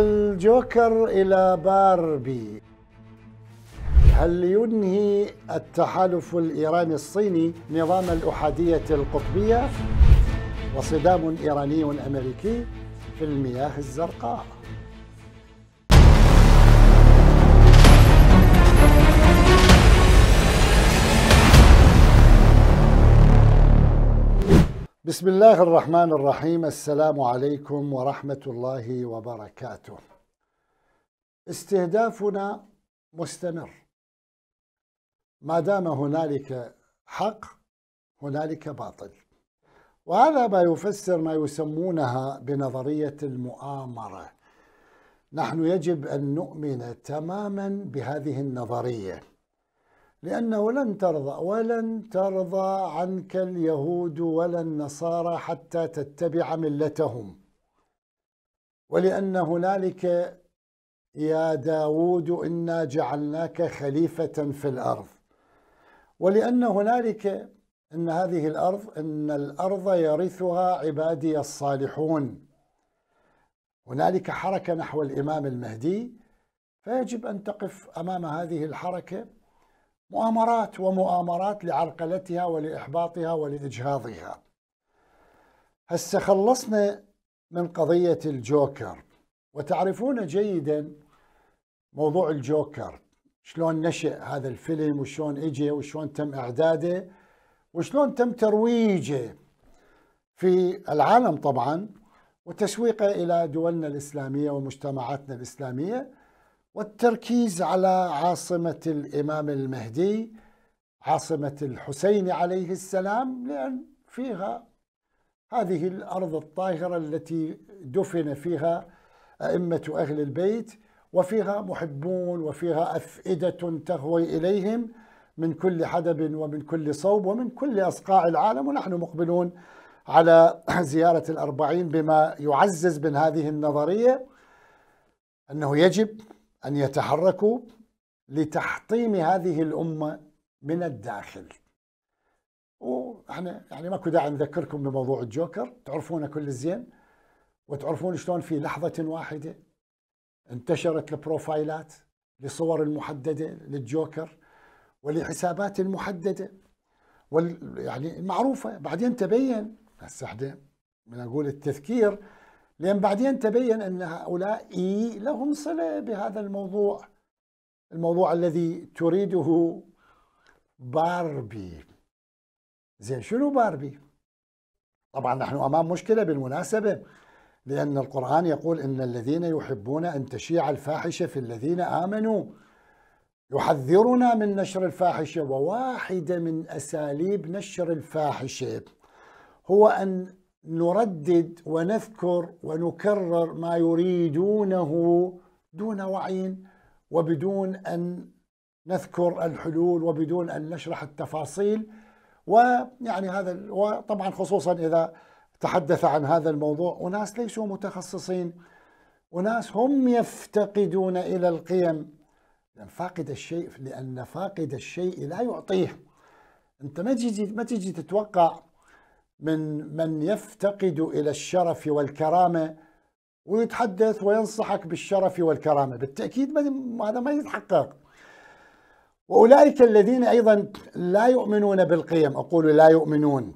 الجوكر إلى باربي هل ينهي التحالف الإيراني الصيني نظام الأحادية القطبية وصدام إيراني أمريكي في المياه الزرقاء بسم الله الرحمن الرحيم السلام عليكم ورحمة الله وبركاته استهدافنا مستمر ما دام هنالك حق هنالك باطل وهذا ما يفسر ما يسمونها بنظرية المؤامرة نحن يجب أن نؤمن تماما بهذه النظرية لأنه لن ترضى ولن ترضى عنك اليهود ولا النصارى حتى تتبع ملتهم ولأن هنالك يا داود إنا جعلناك خليفة في الأرض ولأن هنالك إن هذه الأرض إن الأرض يرثها عبادي الصالحون هنالك حركة نحو الإمام المهدي فيجب أن تقف أمام هذه الحركة مؤامرات ومؤامرات لعرقلتها ولإحباطها ولإجهاضها هسه خلصنا من قضية الجوكر وتعرفون جيدا موضوع الجوكر شلون نشأ هذا الفيلم وشلون اجى وشلون تم اعداده وشلون تم ترويجه في العالم طبعا وتسويقه الى دولنا الاسلاميه ومجتمعاتنا الاسلاميه والتركيز على عاصمة الإمام المهدي عاصمة الحسين عليه السلام لأن فيها هذه الأرض الطاهرة التي دفن فيها أئمة أهل البيت وفيها محبون وفيها أفئدة تهوي إليهم من كل حدب ومن كل صوب ومن كل أصقاع العالم ونحن مقبلون على زيارة الأربعين بما يعزز من هذه النظرية أنه يجب أن يتحركوا لتحطيم هذه الأمة من الداخل واحنا يعني ماكو داعي نذكركم بموضوع الجوكر تعرفونه كل الزين وتعرفون شلون في لحظة واحدة انتشرت البروفايلات لصور المحددة للجوكر ولحسابات المحددة وال يعني معروفة بعدين تبين هسه احنا من اقول التذكير لأن بعدين تبين أن هؤلاء لهم صلة بهذا الموضوع الموضوع الذي تريده باربي زين شنو باربي؟ طبعا نحن أمام مشكلة بالمناسبة لأن القرآن يقول إن الذين يحبون أن تشيع الفاحشة في الذين آمنوا يحذرنا من نشر الفاحشة وواحدة من أساليب نشر الفاحشة هو أن نردد ونذكر ونكرر ما يريدونه دون وعي وبدون ان نذكر الحلول وبدون ان نشرح التفاصيل ويعني هذا وطبعا خصوصا اذا تحدث عن هذا الموضوع اناس ليسوا متخصصين اناس هم يفتقدون الى القيم لان فاقد الشيء لان فاقد الشيء لا يعطيه انت ما تجي ما تجي تتوقع من من يفتقد إلى الشرف والكرامة ويتحدث وينصحك بالشرف والكرامة بالتأكيد هذا ما يتحقق وأولئك الذين أيضا لا يؤمنون بالقيم أقول لا يؤمنون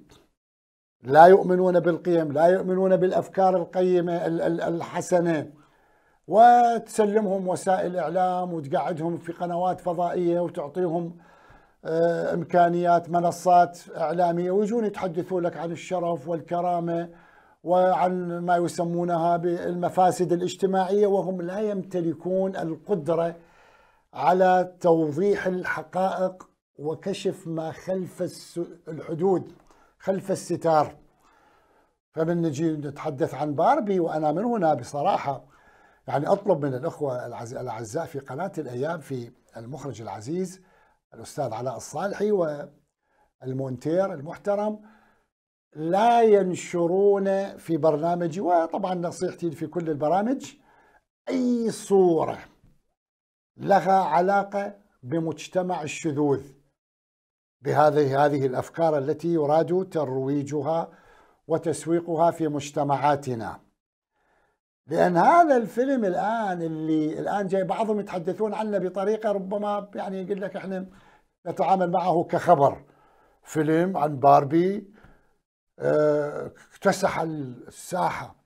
لا يؤمنون بالقيم لا يؤمنون بالأفكار القيمة الحسنة وتسلمهم وسائل إعلام وتقعدهم في قنوات فضائية وتعطيهم آه، امكانيات منصات اعلاميه ويجون يتحدثون لك عن الشرف والكرامه وعن ما يسمونها بالمفاسد الاجتماعيه وهم لا يمتلكون القدره على توضيح الحقائق وكشف ما خلف الحدود خلف الستار فمن نجي نتحدث عن باربي وانا من هنا بصراحه يعني اطلب من الاخوه الاعزاء في قناه الايام في المخرج العزيز الأستاذ علاء الصالحي والمونتير المحترم لا ينشرون في برنامجي وطبعا نصيحتي في كل البرامج أي صورة لها علاقة بمجتمع الشذوذ بهذه هذه الأفكار التي يراد ترويجها وتسويقها في مجتمعاتنا لان هذا الفيلم الان اللي الان جاي بعضهم يتحدثون عنه بطريقه ربما يعني يقول لك احنا نتعامل معه كخبر فيلم عن باربي آه، اكتسح الساحه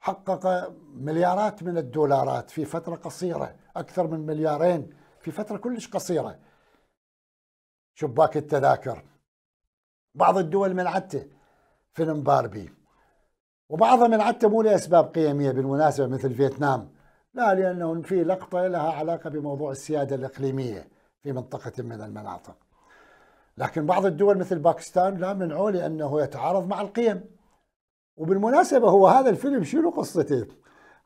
حقق مليارات من الدولارات في فتره قصيره اكثر من مليارين في فتره كلش قصيره شباك التذاكر بعض الدول منعته فيلم باربي وبعضها من لاسباب قيميه بالمناسبه مثل فيتنام لا لانه في لقطه لها علاقه بموضوع السياده الاقليميه في منطقه من المناطق لكن بعض الدول مثل باكستان لا منعوا لانه يتعارض مع القيم وبالمناسبه هو هذا الفيلم شنو قصته؟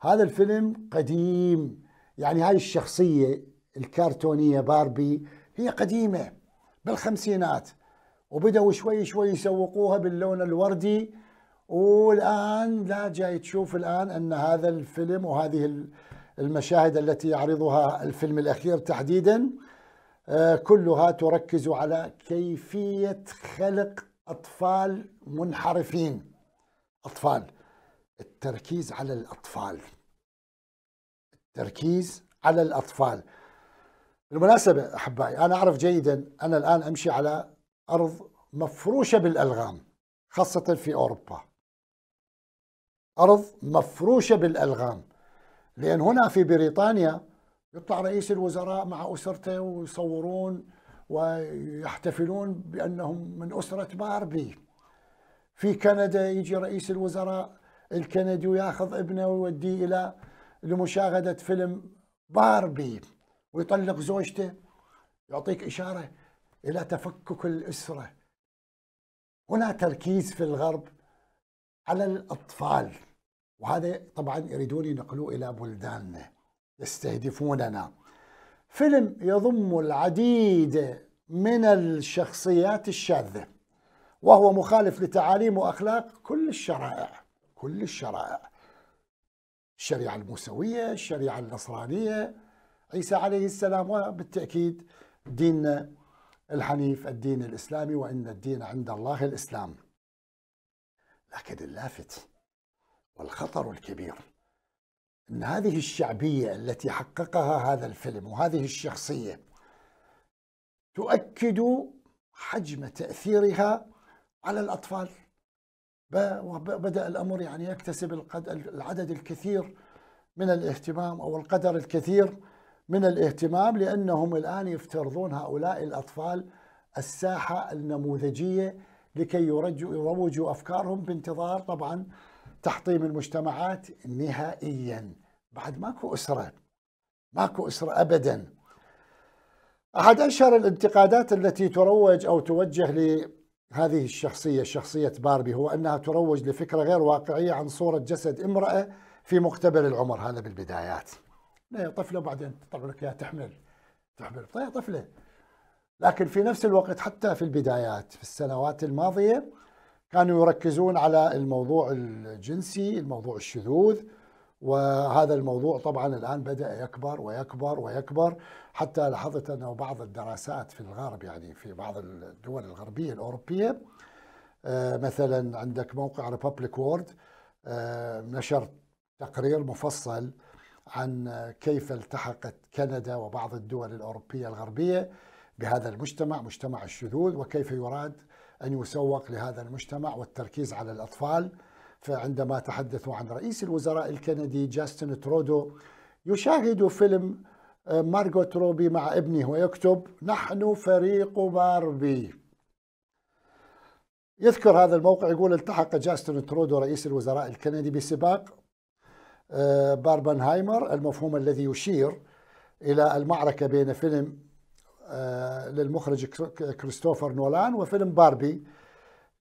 هذا الفيلم قديم يعني هاي الشخصيه الكرتونيه باربي هي قديمه بالخمسينات وبدأوا شوي شوي يسوقوها باللون الوردي والآن لا جاي تشوف الآن أن هذا الفيلم وهذه المشاهد التي يعرضها الفيلم الأخير تحديدا آه، كلها تركز على كيفية خلق أطفال منحرفين أطفال التركيز على الأطفال التركيز على الأطفال بالمناسبة أحبائي أنا أعرف جيدا أنا الآن أمشي على أرض مفروشة بالألغام خاصة في أوروبا أرض مفروشة بالألغام لأن هنا في بريطانيا يطلع رئيس الوزراء مع أسرته ويصورون ويحتفلون بأنهم من أسرة باربي في كندا يجي رئيس الوزراء الكندي وياخذ ابنه ويوديه إلى لمشاهدة فيلم باربي ويطلق زوجته يعطيك إشارة إلى تفكك الأسرة هنا تركيز في الغرب على الأطفال وهذا طبعا يريدون ينقلوه إلى بلداننا يستهدفوننا فيلم يضم العديد من الشخصيات الشاذة وهو مخالف لتعاليم وأخلاق كل الشرائع كل الشرائع الشريعة الموسوية الشريعة النصرانية عيسى عليه السلام وبالتأكيد ديننا الحنيف الدين الإسلامي وإن الدين عند الله الإسلام لكن اللافت والخطر الكبير ان هذه الشعبيه التي حققها هذا الفيلم وهذه الشخصيه تؤكد حجم تاثيرها على الاطفال وبدا الامر يعني يكتسب العدد الكثير من الاهتمام او القدر الكثير من الاهتمام لانهم الان يفترضون هؤلاء الاطفال الساحه النموذجيه لكي يروجوا افكارهم بانتظار طبعا تحطيم المجتمعات نهائيا بعد ماكو اسره ماكو اسره ابدا احد اشهر الانتقادات التي تروج او توجه لهذه الشخصيه شخصيه باربي هو انها تروج لفكره غير واقعيه عن صوره جسد امراه في مقتبل العمر هذا بالبدايات لا طيب طفله بعدين تطلع لك اياها تحمل تحمل طيب طفله لكن في نفس الوقت حتى في البدايات في السنوات الماضية كانوا يركزون على الموضوع الجنسي الموضوع الشذوذ وهذا الموضوع طبعا الآن بدأ يكبر ويكبر ويكبر حتى لاحظت أنه بعض الدراسات في الغرب يعني في بعض الدول الغربية الأوروبية آه، مثلا عندك موقع ريببليك وورد آه، نشر تقرير مفصل عن كيف التحقت كندا وبعض الدول الأوروبية الغربية بهذا المجتمع مجتمع الشذوذ وكيف يراد أن يسوق لهذا المجتمع والتركيز على الأطفال فعندما تحدثوا عن رئيس الوزراء الكندي جاستن ترودو يشاهد فيلم آه، مارغوت روبي مع ابنه ويكتب نحن فريق باربي يذكر هذا الموقع يقول التحق جاستن ترودو رئيس الوزراء الكندي بسباق آه، باربنهايمر المفهوم الذي يشير إلى المعركة بين فيلم آه، للمخرج كريستوفر نولان وفيلم باربي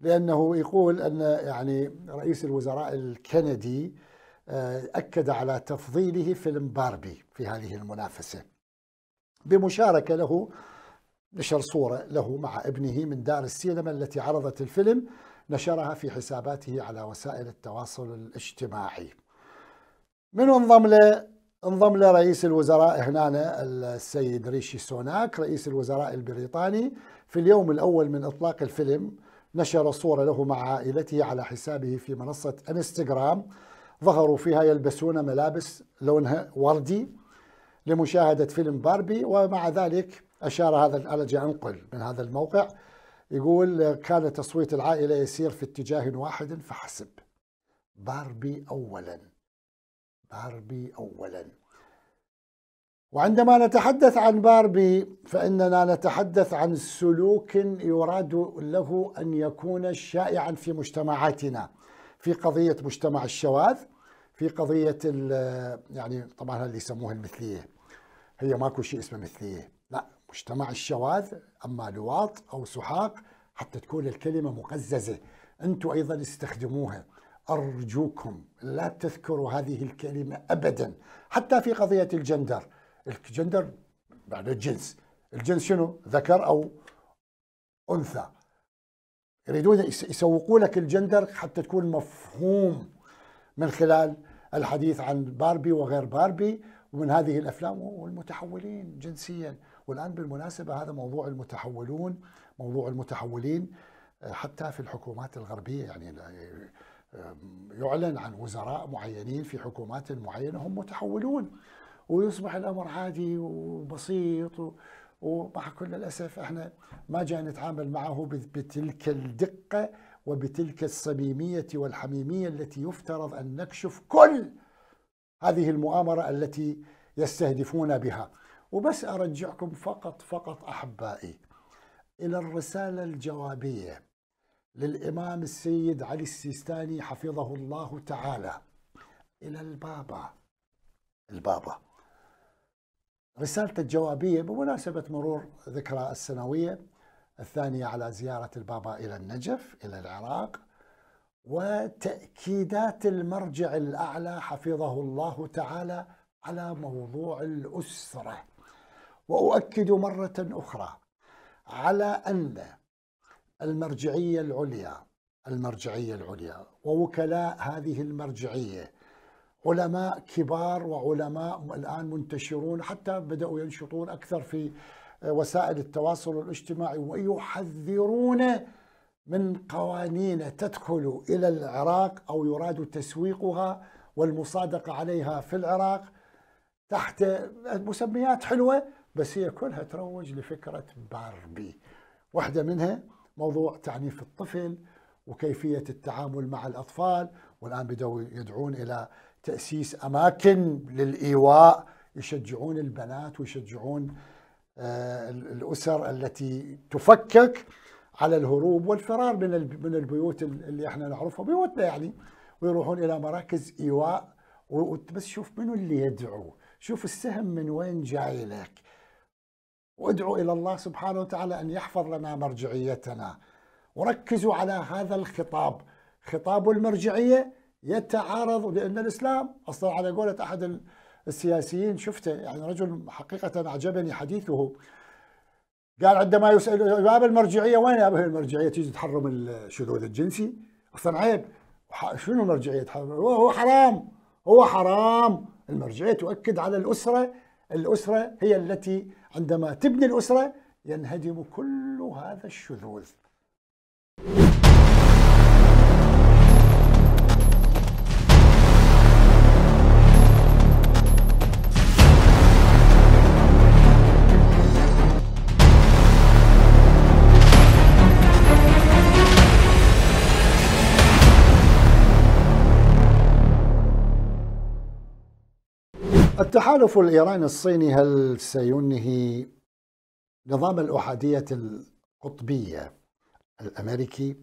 لأنه يقول أن يعني رئيس الوزراء الكندي آه، أكد على تفضيله فيلم باربي في هذه المنافسة بمشاركة له نشر صورة له مع ابنه من دار السينما التي عرضت الفيلم نشرها في حساباته على وسائل التواصل الاجتماعي من انضم له انضم لرئيس الوزراء هنا السيد ريشي سوناك رئيس الوزراء البريطاني في اليوم الأول من إطلاق الفيلم نشر صورة له مع عائلته على حسابه في منصة انستغرام ظهروا فيها يلبسون ملابس لونها وردي لمشاهدة فيلم باربي ومع ذلك أشار هذا الألجة أنقل من هذا الموقع يقول كان تصويت العائلة يسير في اتجاه واحد فحسب باربي أولاً باربي اولا وعندما نتحدث عن باربي فاننا نتحدث عن سلوك يراد له ان يكون شائعا في مجتمعاتنا في قضيه مجتمع الشواذ في قضيه يعني طبعا هذا اللي يسموها المثليه هي ماكو شيء اسمه مثليه لا مجتمع الشواذ اما لواط او سحاق حتى تكون الكلمه مقززه انتم ايضا استخدموها أرجوكم لا تذكروا هذه الكلمة أبدا حتى في قضية الجندر الجندر بعد الجنس الجنس شنو ذكر أو أنثى يريدون يسوقوا لك الجندر حتى تكون مفهوم من خلال الحديث عن باربي وغير باربي ومن هذه الافلام والمتحولين جنسيا والان بالمناسبه هذا موضوع المتحولون موضوع المتحولين آه، حتى في الحكومات الغربيه يعني يعلن عن وزراء معينين في حكومات معينة هم متحولون ويصبح الأمر عادي وبسيط ومع كل الأسف احنا ما جاي نتعامل معه بتلك الدقة وبتلك الصميمية والحميمية التي يفترض أن نكشف كل هذه المؤامرة التي يستهدفون بها وبس أرجعكم فقط فقط أحبائي إلى الرسالة الجوابية للإمام السيد علي السيستاني حفظه الله تعالى إلى البابا البابا رسالة الجوابية بمناسبة مرور ذكرى السنوية الثانية على زيارة البابا إلى النجف إلى العراق وتأكيدات المرجع الأعلى حفظه الله تعالى على موضوع الأسرة وأؤكد مرة أخرى على أن المرجعية العليا المرجعية العليا ووكلاء هذه المرجعية علماء كبار وعلماء الآن منتشرون حتى بدأوا ينشطون أكثر في آه، وسائل التواصل الاجتماعي ويحذرون من قوانين تدخل إلى العراق أو يراد تسويقها والمصادقة عليها في العراق تحت مسميات حلوة بس هي كلها تروج لفكرة باربي واحدة منها موضوع تعنيف الطفل وكيفية التعامل مع الأطفال والآن بدأوا يدعون إلى تأسيس أماكن للإيواء يشجعون البنات ويشجعون آه، الأسر التي تفكك على الهروب والفرار من من البيوت اللي احنا نعرفها بيوتنا يعني ويروحون الى مراكز ايواء بس شوف منو اللي يدعو شوف السهم من وين جاي لك وادعوا إلى الله سبحانه وتعالى أن يحفظ لنا مرجعيتنا وركزوا على هذا الخطاب خطاب المرجعية يتعارض لأن الإسلام أصلا على قولة أحد السياسيين شفته يعني رجل حقيقة أعجبني حديثه قال عندما يسأل باب المرجعية وين يا المرجعية تيجي تحرم الشذوذ الجنسي أصلا عيب شنو المرجعية تحرم هو حرام هو حرام المرجعية تؤكد على الأسرة الأسرة هي التي عندما تبني الأسرة ينهدم كل هذا الشذوذ التحالف الإيراني الصيني هل سينهي نظام الأحادية القطبية الأمريكي؟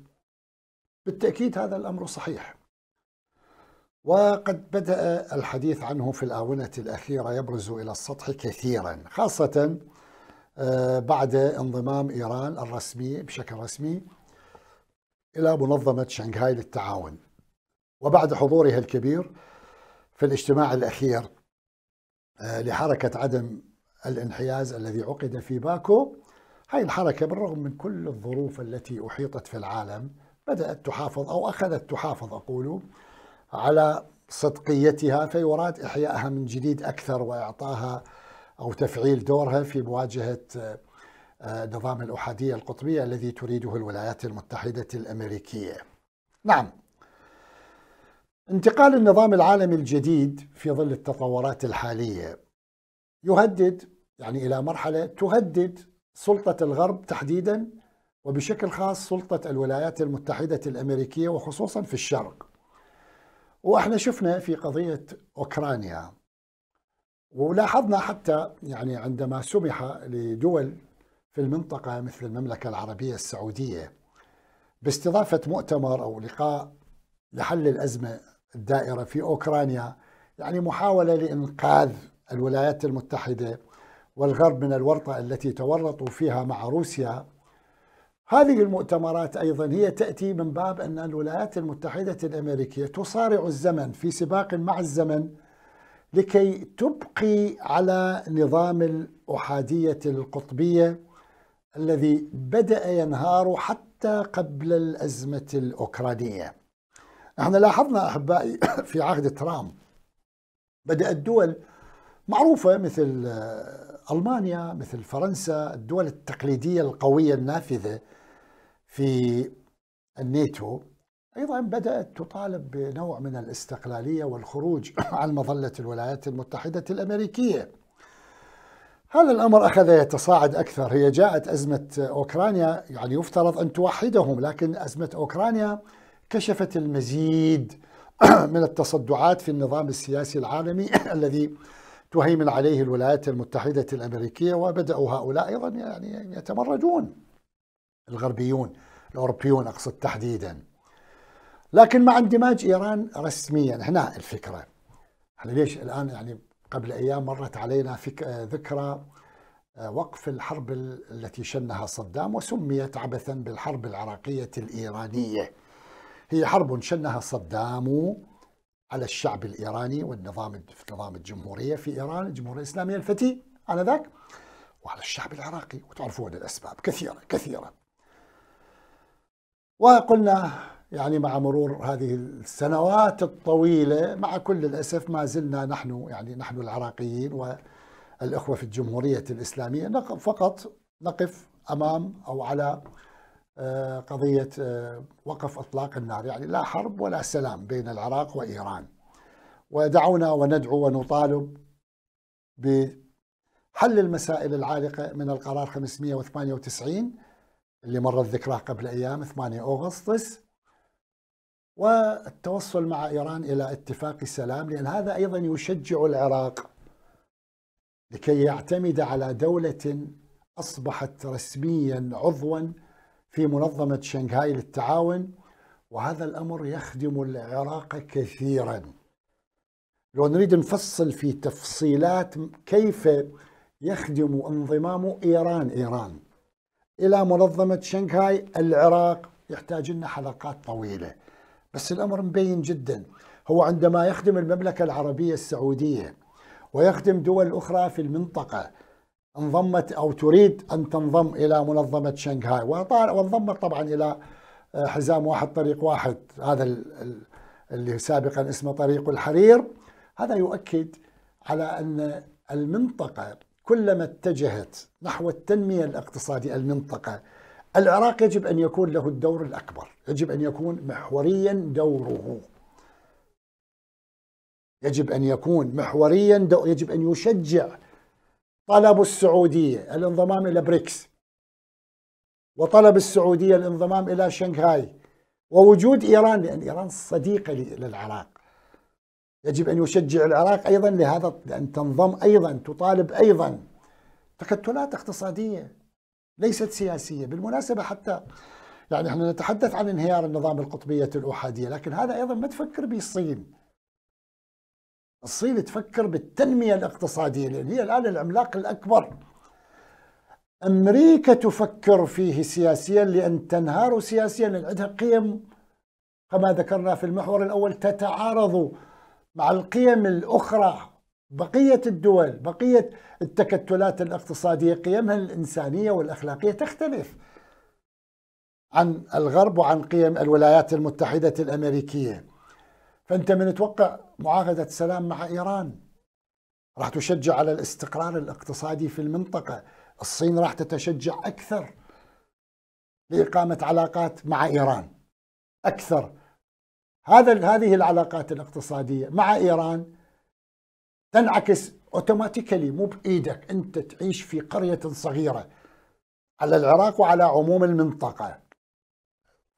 بالتأكيد هذا الأمر صحيح وقد بدأ الحديث عنه في الآونة الأخيرة يبرز إلى السطح كثيرا خاصة آه، بعد انضمام إيران الرسمي بشكل رسمي إلى منظمة شنغهاي للتعاون وبعد حضورها الكبير في الاجتماع الأخير آه، لحركة عدم الانحياز الذي عقد في باكو هذه الحركة بالرغم من كل الظروف التي أحيطت في العالم بدأت تحافظ أو أخذت تحافظ أقول على صدقيتها فيراد إحيائها من جديد أكثر وإعطاها أو تفعيل دورها في مواجهة آه، نظام الأحادية القطبية الذي تريده الولايات المتحدة الأمريكية نعم انتقال النظام العالمي الجديد في ظل التطورات الحالية يهدد يعني إلى مرحلة تهدد سلطة الغرب تحديدا وبشكل خاص سلطة الولايات المتحدة الأمريكية وخصوصا في الشرق واحنا شفنا في قضية أوكرانيا ولاحظنا حتى يعني عندما سمح لدول في المنطقة مثل المملكة العربية السعودية باستضافة مؤتمر أو لقاء لحل الأزمة الدائرة في أوكرانيا يعني محاولة لإنقاذ الولايات المتحدة والغرب من الورطة التي تورطوا فيها مع روسيا هذه المؤتمرات أيضا هي تأتي من باب أن الولايات المتحدة الأمريكية تصارع الزمن في سباق مع الزمن لكي تبقي على نظام الأحادية القطبية الذي بدأ ينهار حتى قبل الأزمة الأوكرانية احنا لاحظنا احبائي في عهد ترامب بدات دول معروفه مثل آه، المانيا مثل فرنسا الدول التقليديه القويه النافذه في الناتو ايضا بدات تطالب بنوع من الاستقلاليه والخروج عن مظله الولايات المتحده الامريكيه. هذا الامر اخذ يتصاعد اكثر، هي جاءت ازمه اوكرانيا يعني يفترض ان توحدهم لكن ازمه اوكرانيا كشفت المزيد من التصدعات في النظام السياسي العالمي الذي تهيمن عليه الولايات المتحدة الأمريكية وبدأوا هؤلاء أيضا يعني يتمردون الغربيون الأوروبيون أقصد تحديدا لكن مع اندماج إيران رسميا هنا الفكرة احنا ليش الآن يعني قبل أيام مرت علينا فك... ذكرى آه، وقف الحرب التي شنها صدام وسميت عبثا بالحرب العراقية الإيرانية هي حرب شنها صدام على الشعب الإيراني والنظام نظام الجمهورية في إيران الجمهورية الإسلامية الفتي آنذاك وعلى الشعب العراقي وتعرفون الأسباب كثيرة كثيرة وقلنا يعني مع مرور هذه السنوات الطويلة مع كل الأسف ما زلنا نحن يعني نحن العراقيين والأخوة في الجمهورية الإسلامية فقط نقف أمام أو على آه، قضية آه، وقف إطلاق النار يعني لا حرب ولا سلام بين العراق وإيران ودعونا وندعو ونطالب بحل المسائل العالقة من القرار 598 اللي مرت ذكراه قبل أيام 8 أغسطس والتوصل مع إيران إلى اتفاق سلام لأن هذا أيضا يشجع العراق لكي يعتمد على دولة أصبحت رسميا عضوا في منظمة شنغهاي للتعاون وهذا الأمر يخدم العراق كثيرا لو نريد نفصل في تفصيلات كيف يخدم انضمام إيران إيران إلى منظمة شنغهاي العراق يحتاج لنا حلقات طويلة بس الأمر مبين جدا هو عندما يخدم المملكة العربية السعودية ويخدم دول أخرى في المنطقة انضمت أو تريد أن تنضم إلى منظمة شنغهاي وانضمت طبعا إلى آه، حزام واحد طريق واحد هذا اللي سابقا اسمه طريق الحرير هذا يؤكد على أن المنطقة كلما اتجهت نحو التنمية الاقتصادية المنطقة العراق يجب أن يكون له الدور الأكبر يجب أن يكون محوريا دوره يجب أن يكون محوريا دو... يجب أن يشجع طلب السعودية الانضمام إلى بريكس وطلب السعودية الانضمام إلى شنغهاي ووجود إيران لأن إيران صديقة للعراق يجب أن يشجع العراق أيضا لهذا أن تنضم أيضا تطالب أيضا تكتلات اقتصادية ليست سياسية بالمناسبة حتى يعني احنا نتحدث عن انهيار النظام القطبية الأحادية لكن هذا أيضا ما تفكر به الصين الصين تفكر بالتنمية الاقتصادية لأن هي الآن العملاق الأكبر أمريكا تفكر فيه سياسيا لأن تنهار سياسيا لأن عندها قيم كما ذكرنا في المحور الأول تتعارض مع القيم الأخرى بقية الدول بقية التكتلات الاقتصادية قيمها الإنسانية والأخلاقية تختلف عن الغرب وعن قيم الولايات المتحدة الأمريكية فأنت من توقع معاهدة سلام مع إيران راح تشجع على الاستقرار الاقتصادي في المنطقة الصين راح تتشجع أكثر لإقامة علاقات مع إيران أكثر هذا هذه العلاقات الاقتصادية مع إيران تنعكس اوتوماتيكلي مو بإيدك أنت تعيش في قرية صغيرة على العراق وعلى عموم المنطقة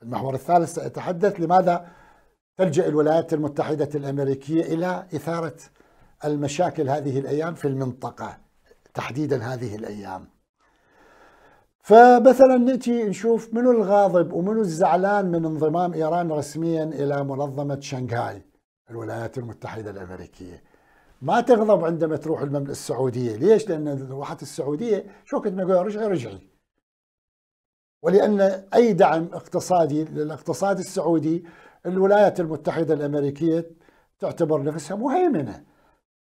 المحور الثالث سأتحدث لماذا تلجأ الولايات المتحدة الأمريكية إلى إثارة المشاكل هذه الأيام في المنطقة تحديدا هذه الأيام فمثلا نجي نشوف منو الغاضب ومنو الزعلان من انضمام إيران رسميا إلى منظمة شنغهاي الولايات المتحدة الأمريكية ما تغضب عندما تروح المملكة السعودية ليش؟ لأن روحت السعودية شو كنت نقول رجعي رجعي ولأن أي دعم اقتصادي للاقتصاد السعودي الولايات المتحدة الأمريكية تعتبر نفسها مهيمنة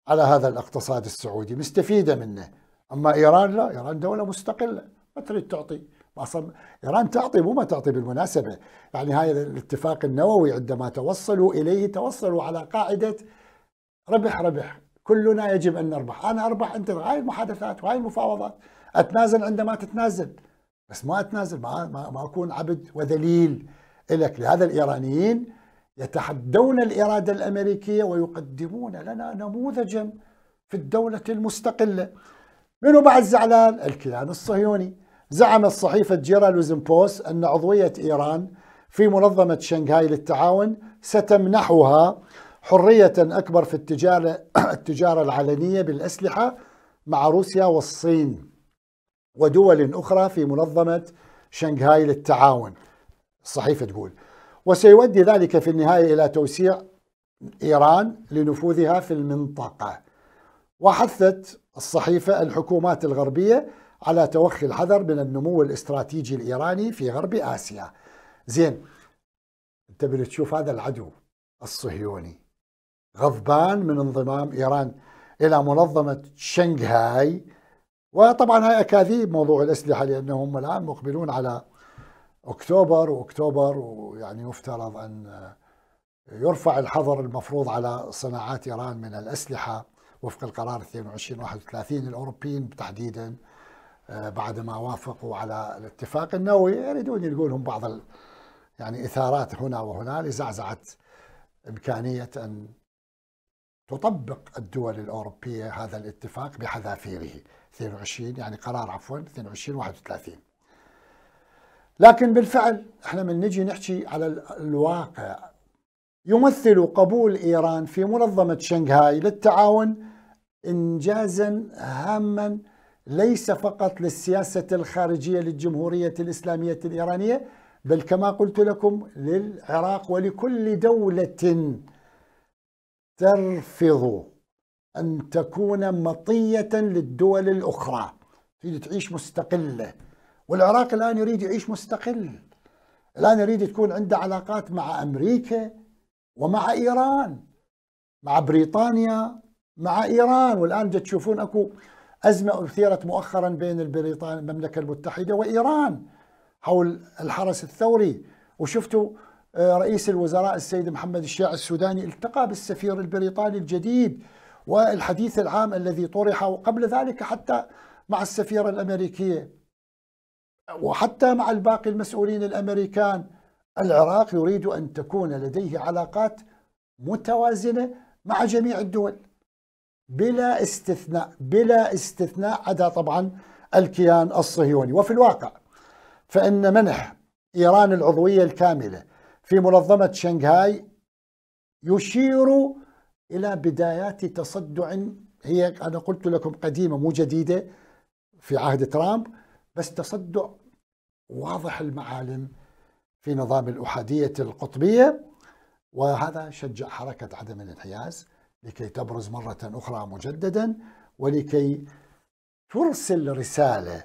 على هذا الاقتصاد السعودي مستفيدة منه أما إيران لا إيران دولة مستقلة ما تريد تعطي اصلا ايران تعطي مو ما تعطي بالمناسبه يعني هاي الاتفاق النووي عندما توصلوا اليه توصلوا على قاعده ربح ربح كلنا يجب ان نربح انا اربح انت هاي المحادثات وهاي المفاوضات اتنازل عندما تتنازل بس ما اتنازل ما, ما, ما اكون عبد وذليل لك لهذا الإيرانيين يتحدون الإرادة الأمريكية ويقدمون لنا نموذجا في الدولة المستقلة منو بعد زعلان؟ الكيان الصهيوني زعمت صحيفة جيرالوزم بوست أن عضوية إيران في منظمة شنغهاي للتعاون ستمنحها حرية أكبر في التجارة, التجارة العلنية بالأسلحة مع روسيا والصين ودول أخرى في منظمة شنغهاي للتعاون الصحيفة تقول وسيؤدي ذلك في النهاية إلى توسيع إيران لنفوذها في المنطقة وحثت الصحيفة الحكومات الغربية على توخي الحذر من النمو الاستراتيجي الإيراني في غرب آسيا زين أنت تشوف هذا العدو الصهيوني غضبان من انضمام إيران إلى منظمة شنغهاي وطبعا هاي أكاذيب موضوع الأسلحة لأنهم الآن مقبلون على اكتوبر واكتوبر ويعني يفترض ان يرفع الحظر المفروض على صناعات ايران من الاسلحه وفق القرار 22 31 الاوروبيين تحديدا آه، بعدما وافقوا على الاتفاق النووي يريدون يقولون بعض يعني اثارات هنا وهنا لزعزعه امكانيه ان تطبق الدول الاوروبيه هذا الاتفاق بحذافيره 22 يعني قرار عفوا 22 31 لكن بالفعل احنا من نجي نحكي على الواقع يمثل قبول ايران في منظمه شنغهاي للتعاون انجازا هاما ليس فقط للسياسه الخارجيه للجمهوريه الاسلاميه الايرانيه بل كما قلت لكم للعراق ولكل دوله ترفض ان تكون مطيه للدول الاخرى تريد تعيش مستقله والعراق الآن يريد يعيش مستقل الآن يريد تكون عنده علاقات مع أمريكا ومع إيران مع بريطانيا مع إيران والآن تشوفون أكو أزمة أثيرت مؤخرا بين البريطان المملكة المتحدة وإيران حول الحرس الثوري وشفتوا آه، رئيس الوزراء السيد محمد الشيع السوداني التقى بالسفير البريطاني الجديد والحديث العام الذي طرح قبل ذلك حتى مع السفيرة الأمريكية وحتى مع الباقي المسؤولين الامريكان العراق يريد ان تكون لديه علاقات متوازنه مع جميع الدول بلا استثناء بلا استثناء عدا طبعا الكيان الصهيوني وفي الواقع فان منح ايران العضويه الكامله في منظمه شنغهاي يشير الى بدايات تصدع هي انا قلت لكم قديمه مو جديده في عهد ترامب بس تصدع واضح المعالم في نظام الأحادية القطبية وهذا شجع حركة عدم الانحياز لكي تبرز مرة أخرى مجددا ولكي ترسل رسالة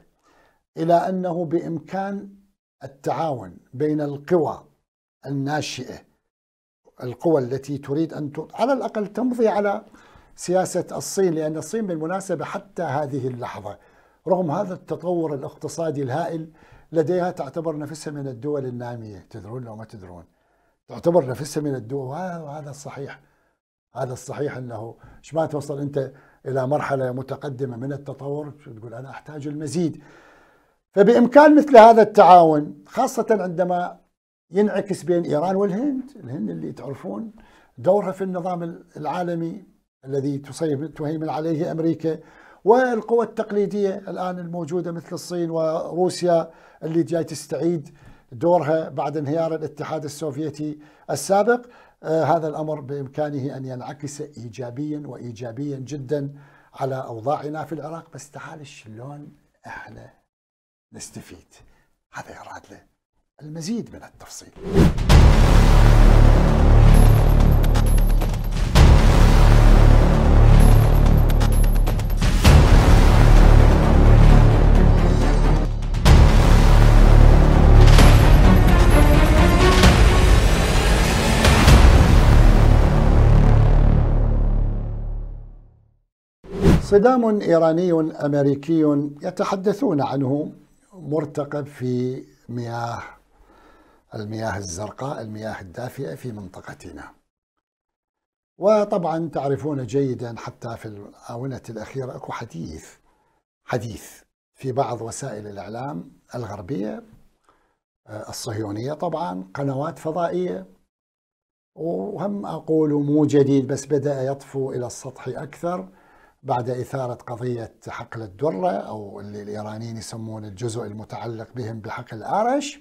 إلى أنه بإمكان التعاون بين القوى الناشئة القوى التي تريد أن على الأقل تمضي على سياسة الصين لأن الصين بالمناسبة حتى هذه اللحظة رغم هذا التطور الاقتصادي الهائل لديها تعتبر نفسها من الدول النامية تدرون لو ما تدرون تعتبر نفسها من الدول وهذا الصحيح هذا الصحيح أنه إيش ما توصل أنت إلى مرحلة متقدمة من التطور تقول أنا أحتاج المزيد فبإمكان مثل هذا التعاون خاصة عندما ينعكس بين إيران والهند الهند اللي تعرفون دورها في النظام العالمي الذي تهيمن عليه أمريكا والقوى التقليدية الآن الموجودة مثل الصين وروسيا اللي جاي تستعيد دورها بعد انهيار الاتحاد السوفيتي السابق آه، هذا الأمر بإمكانه أن ينعكس إيجابيا وإيجابيا جدا على أوضاعنا في العراق بس تعال شلون احنا نستفيد هذا يراد له المزيد من التفصيل صدام إيراني أمريكي يتحدثون عنه مرتقب في مياه المياه الزرقاء المياه الدافئة في منطقتنا وطبعا تعرفون جيدا حتى في الآونة الأخيرة أكو حديث حديث في بعض وسائل الإعلام الغربية آه، الصهيونية طبعا قنوات فضائية وهم أقول مو جديد بس بدأ يطفو إلى السطح أكثر بعد إثارة قضية حقل الدرة أو اللي الإيرانيين يسمون الجزء المتعلق بهم بحقل آرش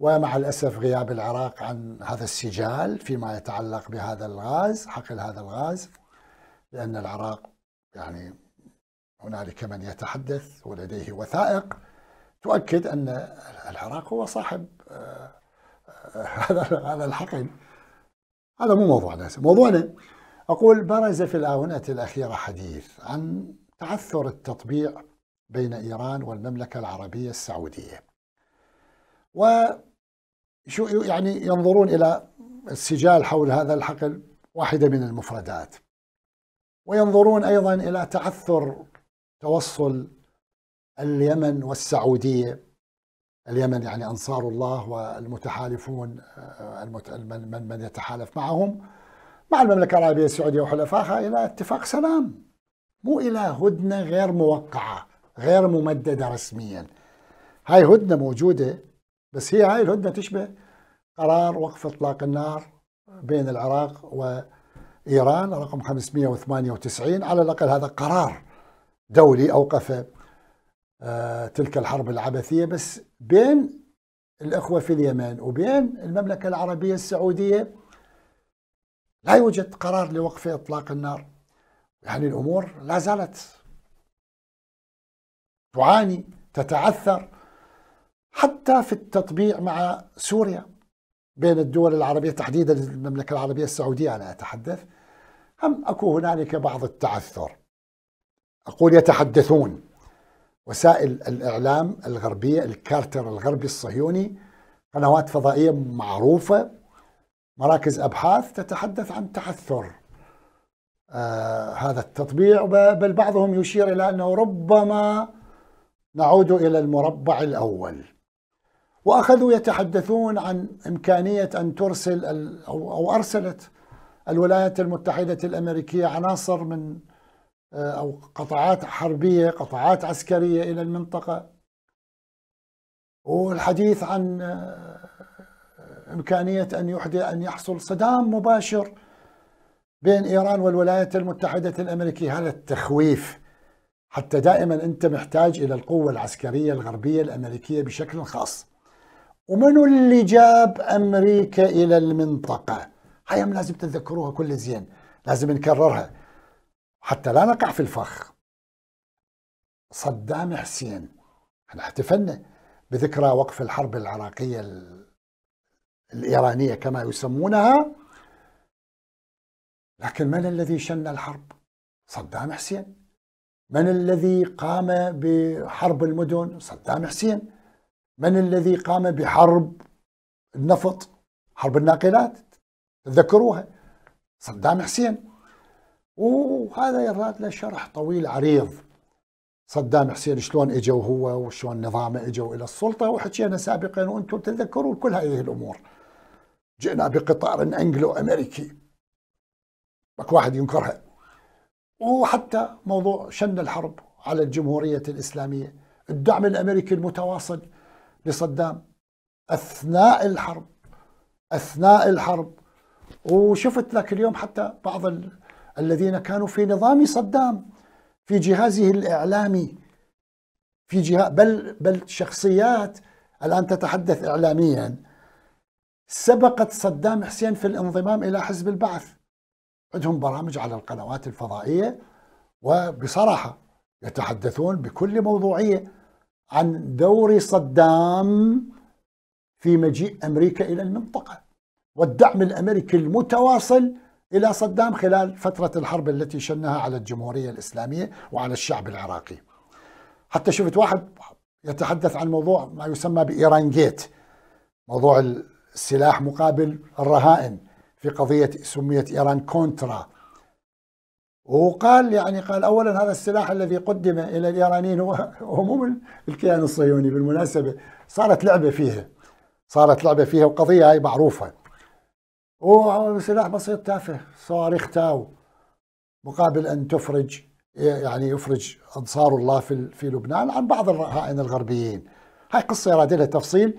ومع الأسف غياب العراق عن هذا السجال فيما يتعلق بهذا الغاز حقل هذا الغاز لأن العراق يعني هنالك من يتحدث ولديه وثائق تؤكد أن العراق هو صاحب آه، آه، هذا هذا الحقل هذا مو موضوعنا موضوعنا أقول برز في الآونة الأخيرة حديث عن تعثر التطبيع بين إيران والمملكة العربية السعودية وشو يعني ينظرون إلى السجال حول هذا الحقل واحدة من المفردات وينظرون أيضا إلى تعثر توصل اليمن والسعودية اليمن يعني أنصار الله والمتحالفون آه، من يتحالف معهم مع المملكة العربية السعودية وحلفائها إلى اتفاق سلام مو إلى هدنة غير موقعة غير ممددة رسميا هاي هدنة موجودة بس هي هاي الهدنة تشبه قرار وقف إطلاق النار بين العراق وإيران رقم 598 على الأقل هذا قرار دولي أوقف آه، تلك الحرب العبثية بس بين الأخوة في اليمن وبين المملكة العربية السعودية لا يوجد قرار لوقف إطلاق النار يعني الأمور لا زالت تعاني تتعثر حتى في التطبيع مع سوريا بين الدول العربية تحديدا المملكة العربية السعودية أنا أتحدث هم أكو هنالك بعض التعثر أقول يتحدثون وسائل الإعلام الغربية الكارتر الغربي الصهيوني قنوات فضائية معروفة مراكز أبحاث تتحدث عن تعثر آه هذا التطبيع بل بعضهم يشير إلى أنه ربما نعود إلى المربع الأول وأخذوا يتحدثون عن إمكانية أن ترسل أو, أو أرسلت الولايات المتحدة الأمريكية عناصر من آه، أو قطاعات حربية قطاعات عسكرية إلى المنطقة والحديث عن آه، إمكانية أن يحدث أن يحصل صدام مباشر بين إيران والولايات المتحدة الأمريكية هذا التخويف حتى دائما أنت محتاج إلى القوة العسكرية الغربية الأمريكية بشكل خاص ومنو اللي جاب أمريكا إلى المنطقة هاي لازم تتذكروها كل زين لازم نكررها حتى لا نقع في الفخ صدام حسين احنا احتفلنا بذكرى وقف الحرب العراقية الإيرانية كما يسمونها لكن من الذي شن الحرب؟ صدام حسين من الذي قام بحرب المدن؟ صدام حسين من الذي قام بحرب النفط؟ حرب الناقلات تذكروها صدام حسين وهذا يراد له شرح طويل عريض صدام حسين شلون اجوا هو وشلون نظامه اجوا الى السلطه وحكينا سابقا وانتم تتذكرون كل هذه الامور جئنا بقطار انجلو امريكي ماكو واحد ينكرها وحتى موضوع شن الحرب على الجمهورية الإسلامية الدعم الأمريكي المتواصل لصدام أثناء الحرب أثناء الحرب وشفت لك اليوم حتى بعض ال... الذين كانوا في نظام صدام في جهازه الإعلامي في جهاز بل بل شخصيات الآن تتحدث إعلاميا سبقت صدام حسين في الانضمام إلى حزب البعث عندهم برامج على القنوات الفضائية وبصراحة يتحدثون بكل موضوعية عن دور صدام في مجيء أمريكا إلى المنطقة والدعم الأمريكي المتواصل إلى صدام خلال فترة الحرب التي شنها على الجمهورية الإسلامية وعلى الشعب العراقي حتى شفت واحد يتحدث عن موضوع ما يسمى بإيران جيت موضوع السلاح مقابل الرهائن في قضية سميت إيران كونترا وقال يعني قال أولا هذا السلاح الذي قدم إلى الإيرانيين هو, مو من الكيان الصهيوني بالمناسبة صارت لعبة فيها صارت لعبة فيها وقضية هاي معروفة وسلاح بسيط تافه صواريخ تاو مقابل أن تفرج يعني يفرج أنصار الله في في لبنان عن بعض الرهائن الغربيين هاي قصة يراد لها تفصيل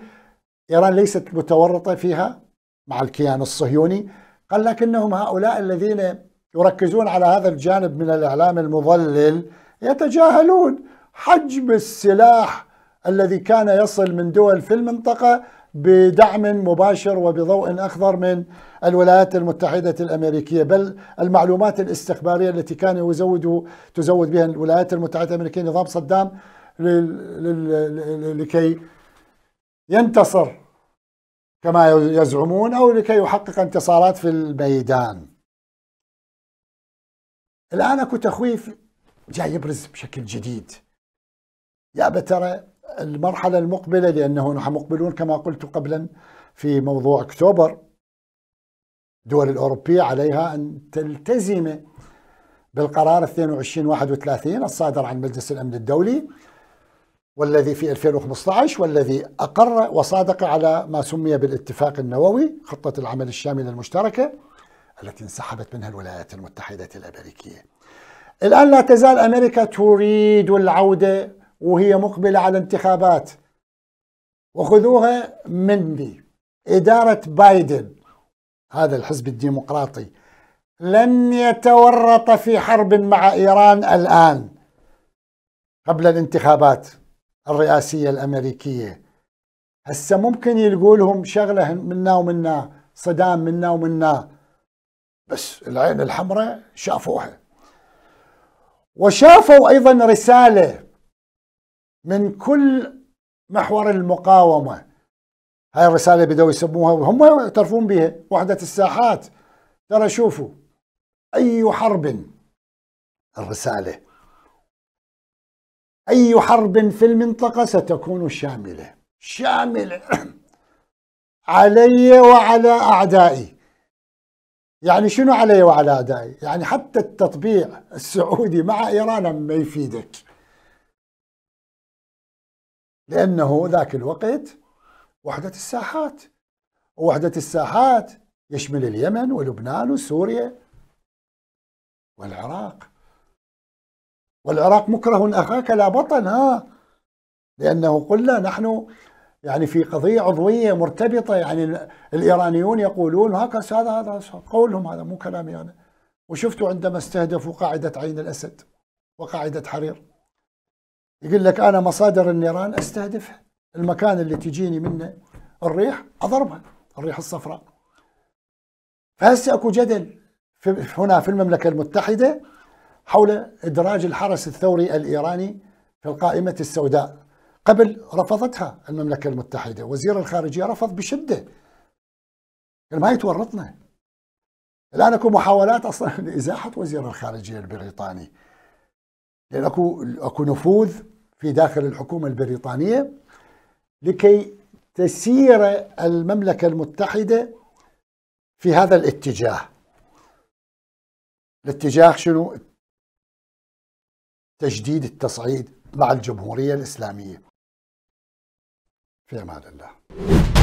إيران ليست متورطة فيها مع الكيان الصهيوني قال لكنهم هؤلاء الذين يركزون على هذا الجانب من الإعلام المضلل يتجاهلون حجم السلاح الذي كان يصل من دول في المنطقة بدعم مباشر وبضوء أخضر من الولايات المتحدة الأمريكية بل المعلومات الاستخبارية التي كان يزود تزود بها الولايات المتحدة الأمريكية نظام صدام لكي ينتصر كما يزعمون أو لكي يحقق انتصارات في الميدان الآن أكو تخويف جاي يبرز بشكل جديد يا بترى المرحلة المقبلة لأنه نحن مقبلون كما قلت قبلا في موضوع أكتوبر الدول الأوروبية عليها أن تلتزم بالقرار 2231 الصادر عن مجلس الأمن الدولي والذي في 2015 والذي أقر وصادق على ما سمي بالاتفاق النووي خطة العمل الشاملة المشتركة التي انسحبت منها الولايات المتحدة الأمريكية الآن لا تزال أمريكا تريد العودة وهي مقبلة على انتخابات وخذوها مني إدارة بايدن هذا الحزب الديمقراطي لن يتورط في حرب مع إيران الآن قبل الانتخابات الرئاسية الأمريكية هسه ممكن يلقوا لهم شغلة منا ومنا صدام منا ومنا بس العين الحمراء شافوها وشافوا أيضا رسالة من كل محور المقاومة هاي الرسالة بدأوا يسموها وهم يعترفون بها وحدة الساحات ترى شوفوا أي حرب الرسالة أي حرب في المنطقة ستكون شاملة شاملة علي وعلى أعدائي يعني شنو علي وعلى أعدائي يعني حتى التطبيع السعودي مع إيران ما يفيدك لأنه ذاك الوقت وحدة الساحات ووحدة الساحات يشمل اليمن ولبنان وسوريا والعراق والعراق مكره أخاك لا بطن ها لأنه قلنا نحن يعني في قضية عضوية مرتبطة يعني الإيرانيون يقولون هكذا هذا هذا قولهم هذا مو كلامي يعني. أنا وشفتوا عندما استهدفوا قاعدة عين الأسد وقاعدة حرير يقول لك أنا مصادر النيران أستهدفها المكان اللي تجيني منه الريح أضربها الريح الصفراء فهسه أكو جدل في هنا في المملكة المتحدة حول إدراج الحرس الثوري الإيراني في القائمة السوداء قبل رفضتها المملكة المتحدة وزير الخارجية رفض بشدة قال ما يتورطنا الآن أكو محاولات أصلا لإزاحة وزير الخارجية البريطاني لأن أكو, أكو نفوذ في داخل الحكومة البريطانية لكي تسير المملكة المتحدة في هذا الاتجاه الاتجاه شنو تجديد التصعيد مع الجمهورية الإسلامية في أمان الله